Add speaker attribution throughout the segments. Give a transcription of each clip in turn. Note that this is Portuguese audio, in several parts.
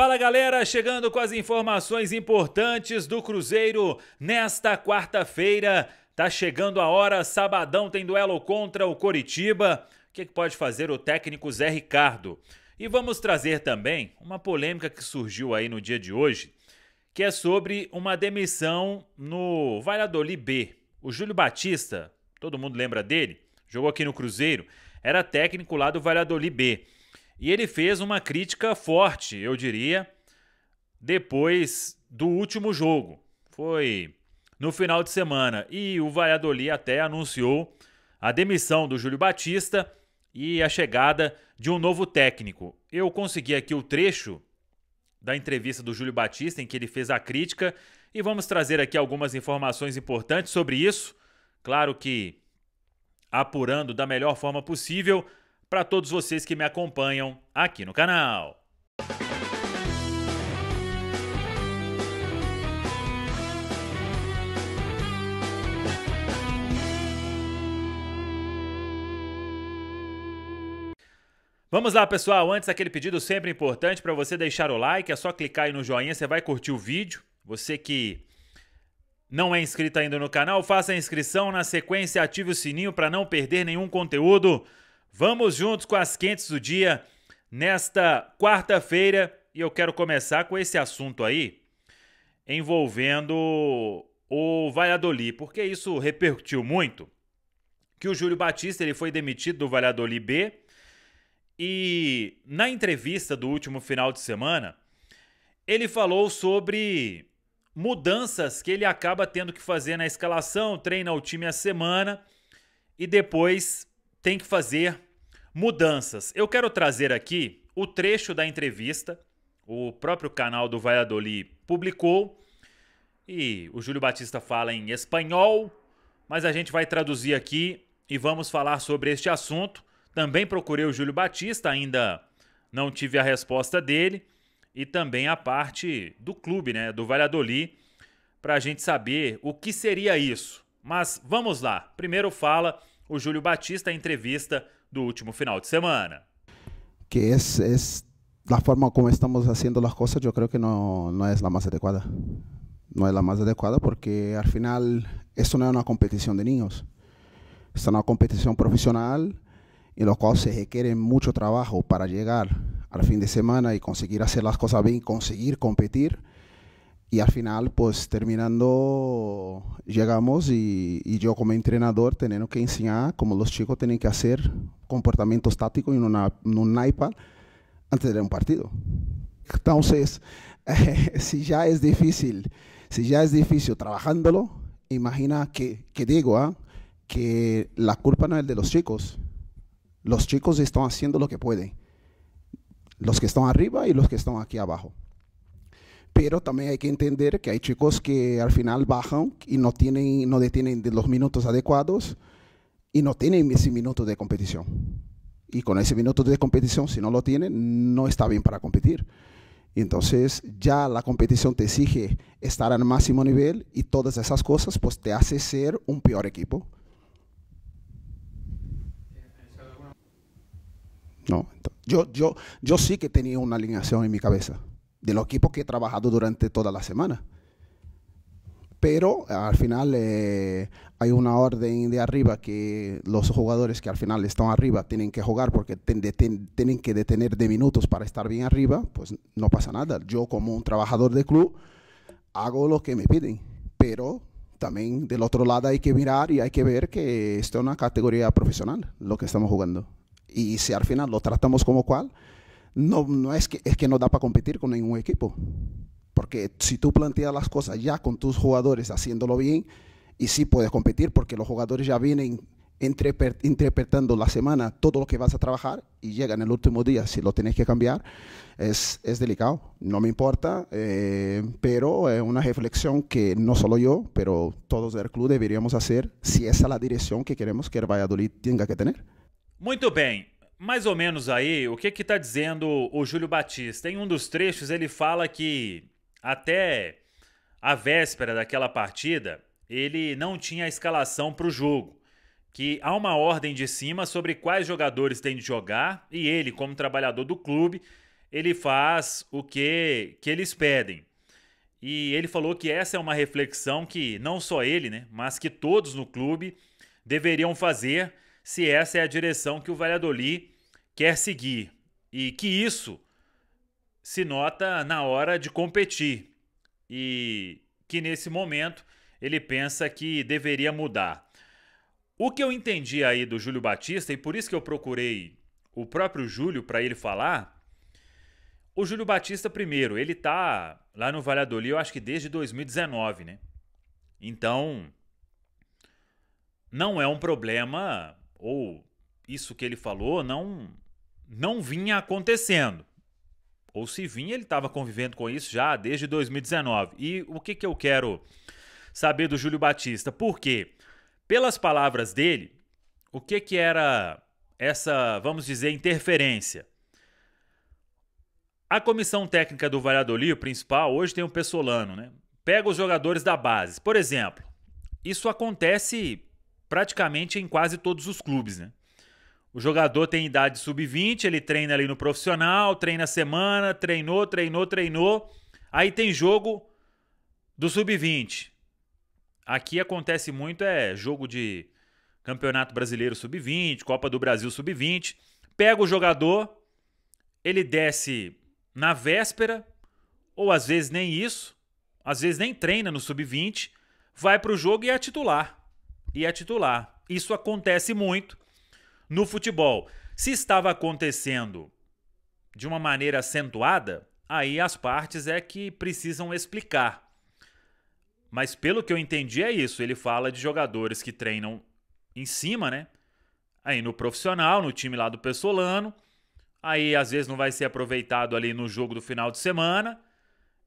Speaker 1: Fala galera, chegando com as informações importantes do Cruzeiro nesta quarta-feira. Tá chegando a hora, sabadão tem duelo contra o Coritiba. O que, é que pode fazer o técnico Zé Ricardo? E vamos trazer também uma polêmica que surgiu aí no dia de hoje, que é sobre uma demissão no Valladolid B. O Júlio Batista, todo mundo lembra dele, jogou aqui no Cruzeiro, era técnico lá do Valladolid B. E ele fez uma crítica forte, eu diria, depois do último jogo. Foi no final de semana. E o Valladolid até anunciou a demissão do Júlio Batista e a chegada de um novo técnico. Eu consegui aqui o trecho da entrevista do Júlio Batista em que ele fez a crítica e vamos trazer aqui algumas informações importantes sobre isso. Claro que apurando da melhor forma possível para todos vocês que me acompanham aqui no canal. Vamos lá, pessoal. Antes, aquele pedido sempre importante para você deixar o like. É só clicar aí no joinha, você vai curtir o vídeo. Você que não é inscrito ainda no canal, faça a inscrição. Na sequência, ative o sininho para não perder nenhum conteúdo. Vamos juntos com as quentes do dia nesta quarta-feira e eu quero começar com esse assunto aí envolvendo o Valladolid, porque isso repercutiu muito, que o Júlio Batista ele foi demitido do Valladolid B e na entrevista do último final de semana ele falou sobre mudanças que ele acaba tendo que fazer na escalação, treina o time a semana e depois tem que fazer mudanças. Eu quero trazer aqui o trecho da entrevista. O próprio canal do Valladolid publicou. E o Júlio Batista fala em espanhol, mas a gente vai traduzir aqui e vamos falar sobre este assunto. Também procurei o Júlio Batista, ainda não tive a resposta dele. E também a parte do clube, né, do Valladolid, para a gente saber o que seria isso. Mas vamos lá. Primeiro fala o Júlio Batista em entrevista do último final de semana.
Speaker 2: Que é, é a forma como estamos fazendo as coisas, eu creio que não, não é a mais adequada. Não é a mais adequada porque, al final, isso não é uma competição de niños. Isso é uma competição profissional em lo qual se requer muito trabalho para chegar ao fim de semana e conseguir fazer as coisas bem, conseguir competir. y al final, pues terminando, llegamos y, yo como entrenador teniendo que enseñar cómo los chicos tienen que hacer comportamiento estático en, un iPad antes de un partido. Entonces, si ya es difícil, si ya es difícil trabajándolo, imagina que, digo, ¿ah? que la culpa no es de los chicos. Los chicos están haciendo lo que pueden. Los que están arriba y los que están aquí abajo pero también hay que entender que hay chicos que al final bajan y no, tienen, no detienen los minutos adecuados y no tienen ese minuto de competición. Y con ese minuto de competición, si no lo tienen, no está bien para competir. Entonces ya la competición te exige estar al máximo nivel y todas esas cosas pues te hace ser un peor equipo. No, yo, yo, yo sí que tenía una alineación en mi cabeza de los equipos que he trabajado durante toda la semana. Pero al final eh, hay una orden de arriba que los jugadores que al final están arriba tienen que jugar porque tienen que detener de minutos para estar bien arriba, pues no pasa nada. Yo como un trabajador de club hago lo que me piden, pero también del otro lado hay que mirar y hay que ver que esto es una categoría profesional, lo que estamos jugando. Y si al final lo tratamos como cual, no, es, que, es que no da para competir con ningún equipo. Porque si tú planteas las cosas ya con tus jugadores haciéndolo bien, y sí puedes competir porque los jugadores ya vienen interpretando la semana todo lo que vas a trabajar y llegan en el último día, si lo tienes que cambiar, es, delicado. No me importa, eh, pero es una reflexión que no solo yo, pero todos del club deberíamos hacer si esa es la dirección que queremos que el Valladolid tenga que tener.
Speaker 1: Muy bien. mais ou menos aí, o que que tá dizendo o Júlio Batista? Em um dos trechos ele fala que até a véspera daquela partida, ele não tinha a escalação para o jogo, que há uma ordem de cima sobre quais jogadores têm de jogar e ele, como trabalhador do clube, ele faz o que que eles pedem. E ele falou que essa é uma reflexão que não só ele, né, mas que todos no clube deveriam fazer se essa é a direção que o Valladolid quer seguir e que isso se nota na hora de competir e que nesse momento ele pensa que deveria mudar. O que eu entendi aí do Júlio Batista, e por isso que eu procurei o próprio Júlio para ele falar, o Júlio Batista, primeiro, ele tá lá no Valladolid, eu acho que desde 2019, né? Então, não é um problema, ou isso que ele falou não não vinha acontecendo. Ou se vinha, ele estava convivendo com isso já desde 2019. E o que, que eu quero saber do Júlio Batista? Porque, pelas palavras dele, o que, que era essa, vamos dizer, interferência? A comissão técnica do Valladolid, o principal, hoje tem o um Pessolano, né? Pega os jogadores da base. Por exemplo, isso acontece praticamente em quase todos os clubes, né? O jogador tem idade sub-20, ele treina ali no profissional, treina a semana, treinou, treinou, treinou. Aí tem jogo do sub-20. Aqui acontece muito é jogo de Campeonato Brasileiro sub-20, Copa do Brasil sub-20. Pega o jogador, ele desce na véspera, ou às vezes nem isso, às vezes nem treina no sub-20, vai para o jogo e é titular. E é titular. Isso acontece muito no futebol. Se estava acontecendo de uma maneira acentuada, aí as partes é que precisam explicar. Mas pelo que eu entendi é isso, ele fala de jogadores que treinam em cima, né? Aí no profissional, no time lá do Pessolano, aí às vezes não vai ser aproveitado ali no jogo do final de semana.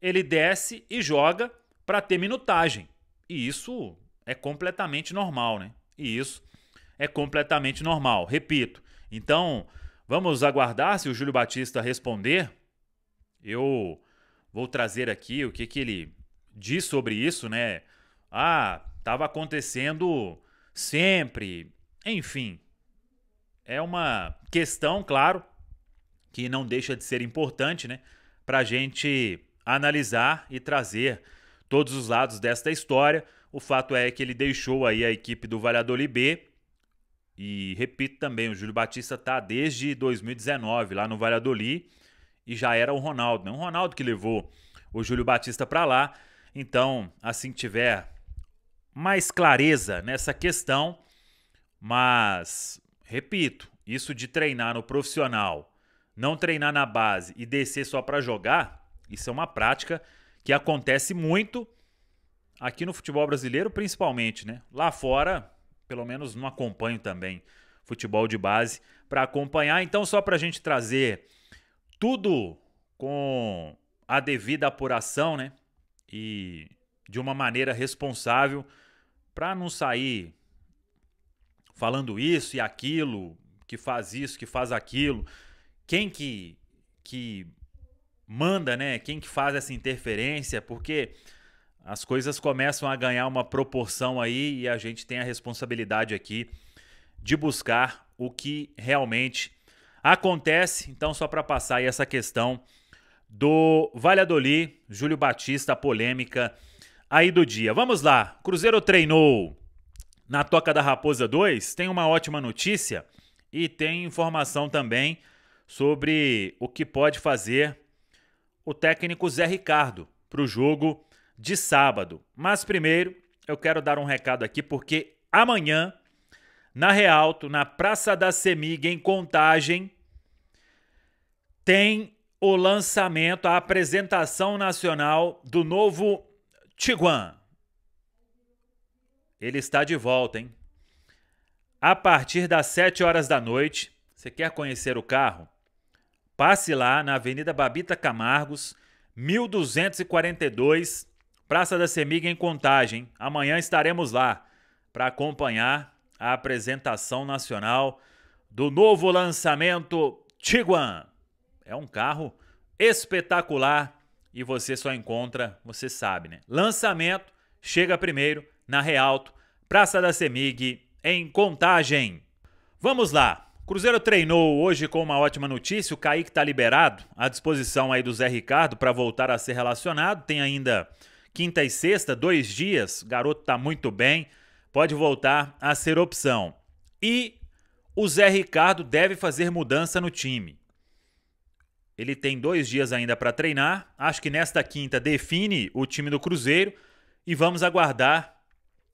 Speaker 1: Ele desce e joga para ter minutagem. E isso é completamente normal, né? E isso é completamente normal, repito. Então, vamos aguardar se o Júlio Batista responder. Eu vou trazer aqui o que, que ele diz sobre isso, né? Ah, estava acontecendo sempre. Enfim, é uma questão, claro, que não deixa de ser importante, né? Para a gente analisar e trazer todos os lados desta história. O fato é que ele deixou aí a equipe do Valladolid B e repito também, o Júlio Batista está desde 2019 lá no Valladolid e já era o Ronaldo, né? O Ronaldo que levou o Júlio Batista para lá. Então, assim que tiver mais clareza nessa questão, mas repito, isso de treinar no profissional, não treinar na base e descer só para jogar, isso é uma prática que acontece muito aqui no futebol brasileiro, principalmente, né? Lá fora, pelo menos não acompanho também futebol de base para acompanhar. Então, só para a gente trazer tudo com a devida apuração, né? E de uma maneira responsável para não sair falando isso e aquilo, que faz isso, que faz aquilo. Quem que que manda, né? Quem que faz essa interferência? Porque as coisas começam a ganhar uma proporção aí e a gente tem a responsabilidade aqui de buscar o que realmente acontece. Então, só para passar aí essa questão do Valladolid, Júlio Batista, a polêmica aí do dia. Vamos lá, Cruzeiro treinou na Toca da Raposa 2, tem uma ótima notícia e tem informação também sobre o que pode fazer o técnico Zé Ricardo para o jogo de sábado. Mas primeiro, eu quero dar um recado aqui porque amanhã na Realto, na Praça da Semig em Contagem, tem o lançamento, a apresentação nacional do novo Tiguan. Ele está de volta, hein? A partir das 7 horas da noite, você quer conhecer o carro? Passe lá na Avenida Babita Camargos, 1242, Praça da Semiga em Contagem. Amanhã estaremos lá para acompanhar a apresentação nacional do novo lançamento Tiguan. É um carro espetacular e você só encontra, você sabe, né? Lançamento chega primeiro na Realto, Praça da Semig, em Contagem. Vamos lá. Cruzeiro treinou hoje com uma ótima notícia, o Kaique está liberado, à disposição aí do Zé Ricardo para voltar a ser relacionado. Tem ainda Quinta e sexta, dois dias, o garoto tá muito bem, pode voltar a ser opção. E o Zé Ricardo deve fazer mudança no time. Ele tem dois dias ainda para treinar. Acho que nesta quinta define o time do Cruzeiro e vamos aguardar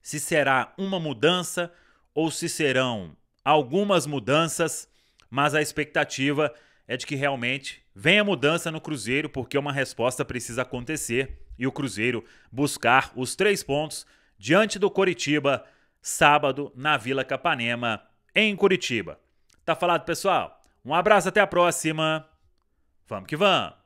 Speaker 1: se será uma mudança ou se serão algumas mudanças, mas a expectativa é é de que realmente venha mudança no Cruzeiro, porque uma resposta precisa acontecer e o Cruzeiro buscar os três pontos diante do Coritiba, sábado, na Vila Capanema, em Curitiba. Tá falado, pessoal? Um abraço, até a próxima. Vamos que vamos!